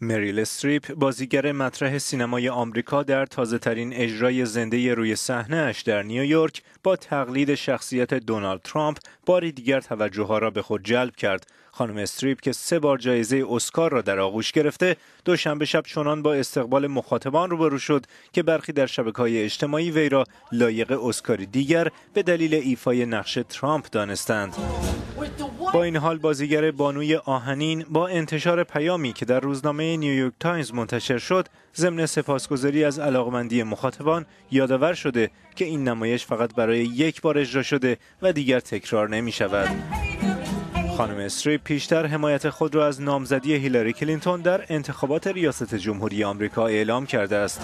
مریل استریپ بازیگر مطرح سینمای آمریکا در تازه ترین اجرای زنده روی صحنه اش در نیویورک با تقلید شخصیت دونالد ترامپ باری دیگر توجه ها را به خود جلب کرد. خانم استریپ که سه بار جایزه اسکار را در آغوش گرفته، دوشنبه شب چنان با استقبال مخاطبان روبرو شد که برخی در های اجتماعی وی را لایق اسکاری دیگر به دلیل ایفای نقش ترامپ دانستند. با این حال بازیگر بانوی آهنین با انتشار پیامی که در روزنامه نیویورک تایمز منتشر شد ضمن سپاسگزاری از علاقمندی مخاطبان یادآور شده که این نمایش فقط برای یک بار اجرا شده و دیگر تکرار نمی شود خانم استری پیشتر حمایت خود را از نامزدی هیلاری کلینتون در انتخابات ریاست جمهوری آمریکا اعلام کرده است